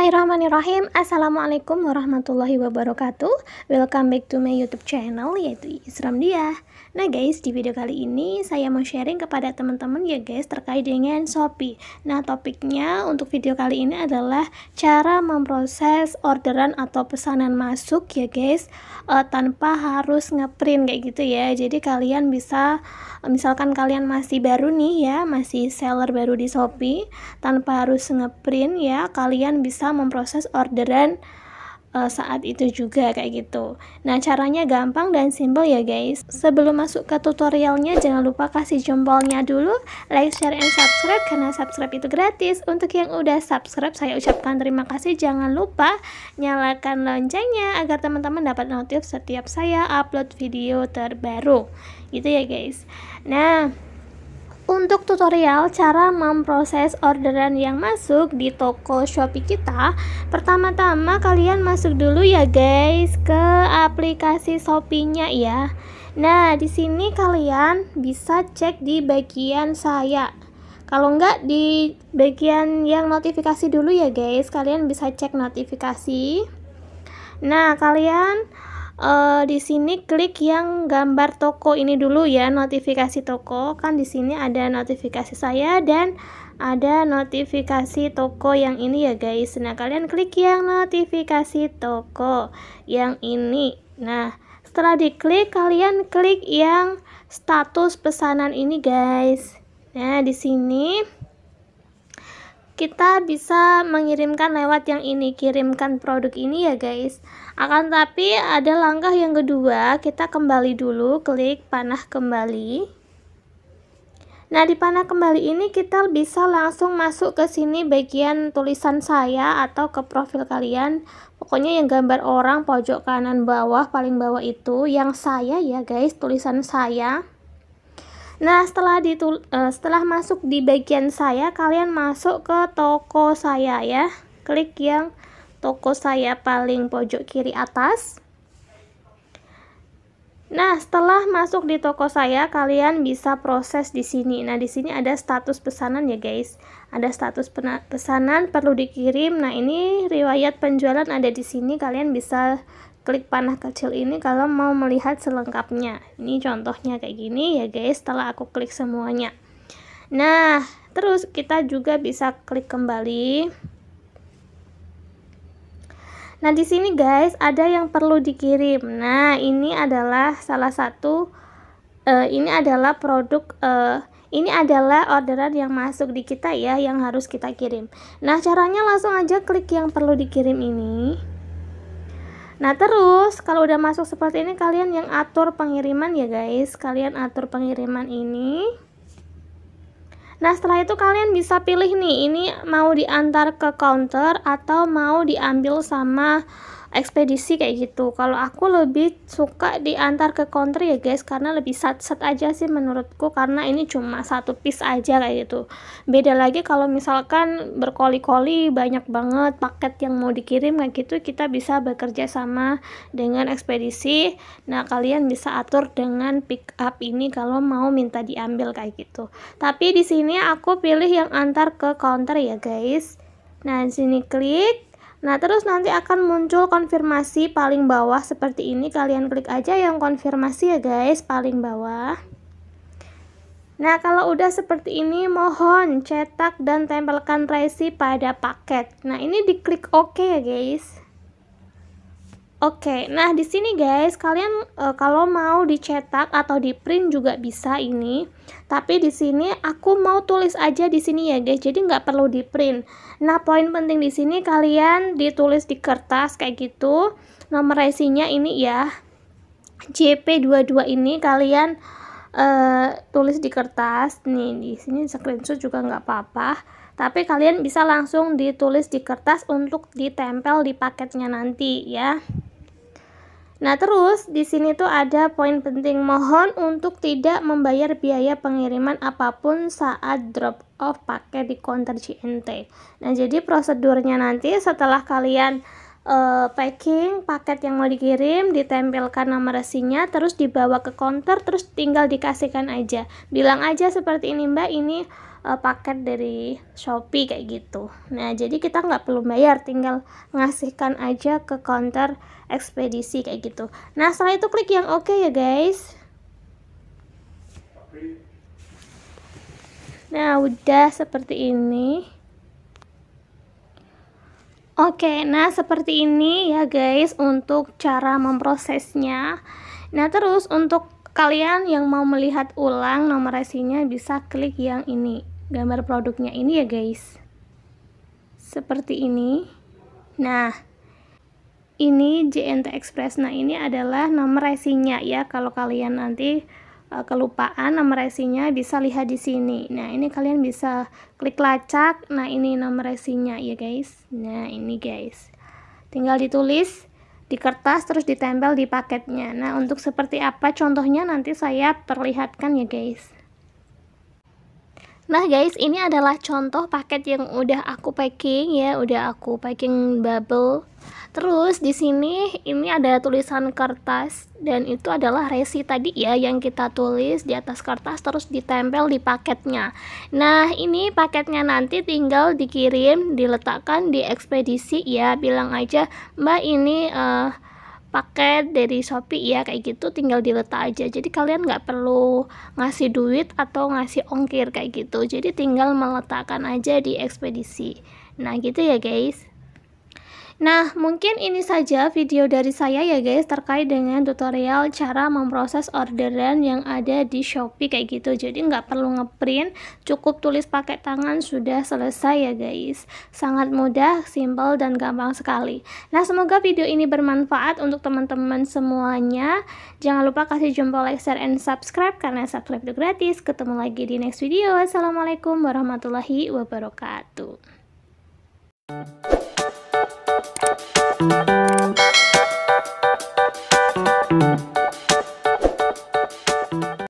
Bismillahirrahmanirrahim Assalamualaikum warahmatullahi wabarakatuh Welcome back to my youtube channel Yaitu Isram Dia Nah guys di video kali ini Saya mau sharing kepada teman-teman ya guys Terkait dengan Shopee Nah topiknya untuk video kali ini adalah Cara memproses orderan Atau pesanan masuk ya guys uh, Tanpa harus ngeprint Kayak gitu ya Jadi kalian bisa Misalkan kalian masih baru nih ya Masih seller baru di Shopee Tanpa harus ngeprint ya Kalian bisa memproses orderan uh, saat itu juga kayak gitu. Nah, caranya gampang dan simple ya guys. Sebelum masuk ke tutorialnya jangan lupa kasih jempolnya dulu, like, share and subscribe karena subscribe itu gratis. Untuk yang udah subscribe saya ucapkan terima kasih. Jangan lupa nyalakan loncengnya agar teman-teman dapat notif setiap saya upload video terbaru. Gitu ya guys. Nah, untuk tutorial cara memproses orderan yang masuk di toko Shopee kita, pertama-tama kalian masuk dulu ya guys ke aplikasi Shopee-nya ya. Nah, di sini kalian bisa cek di bagian saya. Kalau enggak di bagian yang notifikasi dulu ya guys, kalian bisa cek notifikasi. Nah, kalian uh, di sini klik yang gambar toko ini dulu ya notifikasi toko kan di sini ada notifikasi saya dan ada notifikasi toko yang ini ya guys nah kalian klik yang notifikasi toko yang ini nah setelah diklik kalian klik yang status pesanan ini guys nah di sini kita bisa mengirimkan lewat yang ini kirimkan produk ini ya guys akan tapi ada langkah yang kedua, kita kembali dulu, klik panah kembali. Nah, di panah kembali ini kita bisa langsung masuk ke sini bagian tulisan saya atau ke profil kalian. Pokoknya yang gambar orang pojok kanan bawah paling bawah itu yang saya ya guys, tulisan saya. Nah, setelah ditul eh, setelah masuk di bagian saya, kalian masuk ke toko saya ya. Klik yang toko saya paling pojok kiri atas Nah, setelah masuk di toko saya, kalian bisa proses di sini. Nah, di sini ada status pesanan ya, guys. Ada status pesanan perlu dikirim. Nah, ini riwayat penjualan ada di sini. Kalian bisa klik panah kecil ini kalau mau melihat selengkapnya. Ini contohnya kayak gini ya, guys. Setelah aku klik semuanya. Nah, terus kita juga bisa klik kembali. Nah, di sini guys ada yang perlu dikirim. Nah, ini adalah salah satu uh, ini adalah produk uh, ini adalah orderan yang masuk di kita ya yang harus kita kirim. Nah, caranya langsung aja klik yang perlu dikirim ini. Nah, terus kalau udah masuk seperti ini kalian yang atur pengiriman ya guys. Kalian atur pengiriman ini. Nah setelah itu kalian bisa pilih nih ini mau diantar ke counter atau mau diambil sama ekspedisi kayak gitu kalau aku lebih suka diantar ke counter ya guys karena lebih sat-sat aja sih menurutku karena ini cuma satu piece aja kayak gitu beda lagi kalau misalkan berkoli-koli banyak banget paket yang mau dikirim kayak gitu kita bisa bekerja sama dengan ekspedisi nah kalian bisa atur dengan pick up ini kalau mau minta diambil kayak gitu tapi di sini aku pilih yang antar ke counter ya guys nah sini klik Nah, terus nanti akan muncul konfirmasi paling bawah seperti ini. Kalian klik aja yang konfirmasi ya guys, paling bawah. Nah, kalau udah seperti ini, mohon cetak dan tempelkan resi pada paket. Nah, ini diklik OK ya guys. Oke, okay, nah di sini guys, kalian e, kalau mau dicetak atau di print juga bisa ini. Tapi di sini aku mau tulis aja di sini ya guys, jadi nggak perlu di print. Nah poin penting di sini kalian ditulis di kertas kayak gitu. Nomor resinya ini ya, JP22 ini kalian e, tulis di kertas. Nih di sini screenshot juga nggak apa-apa tapi kalian bisa langsung ditulis di kertas untuk ditempel di paketnya nanti ya Nah, terus di sini tuh ada poin penting mohon untuk tidak membayar biaya pengiriman apapun saat drop off paket di counter CNT. Nah, jadi prosedurnya nanti setelah kalian uh, packing paket yang mau dikirim, ditempelkan nama resinya, terus dibawa ke konter terus tinggal dikasihkan aja. Bilang aja seperti ini Mbak, ini uh, paket dari Shopee kayak gitu. Nah jadi kita nggak perlu bayar, tinggal ngasihkan aja ke konter ekspedisi kayak gitu. Nah setelah itu klik yang oke okay ya guys. Nah udah seperti ini. Oke, nah seperti ini ya guys untuk cara memprosesnya. Nah terus untuk kalian yang mau melihat ulang nomor resinya bisa klik yang ini, gambar produknya ini ya guys. Seperti ini. Nah, ini JNT Express. Nah, ini adalah nomor resinya ya kalau kalian nanti Eh, kelupaan nomor resinya bisa lihat di sini. Nah, ini kalian bisa klik lacak. Nah, ini nomor resinya ya, guys. Nah, ini guys. Tinggal ditulis di kertas terus ditempel di paketnya. Nah, untuk seperti apa contohnya nanti saya perlihatkan ya, guys. Nah guys, ini adalah contoh paket yang udah aku packing ya, udah aku packing bubble. Terus di sini ini ada tulisan kertas dan itu adalah resi tadi ya yang kita tulis di atas kertas terus ditempel di paketnya. Nah, ini paketnya nanti tinggal dikirim, diletakkan di ekspedisi ya, bilang aja, "Mbak, ini uh, paket dari Shopee ya kayak gitu tinggal diletak aja jadi kalian nggak perlu ngasih duit atau ngasih ongkir kayak gitu jadi tinggal meletakkan aja di ekspedisi nah gitu ya guys Nah, mungkin ini saja video dari saya ya guys terkait dengan tutorial cara memproses orderan yang ada di Shopee kayak gitu. Jadi nggak perlu ngeprint, cukup tulis pakai tangan sudah selesai ya guys. Sangat mudah, simple dan gampang sekali. Nah, semoga video ini bermanfaat untuk teman-teman semuanya. Jangan lupa kasih jempol, like, share, and subscribe karena subscribe itu gratis. Ketemu lagi di next video. Assalamualaikum warahmatullahi wabarakatuh. you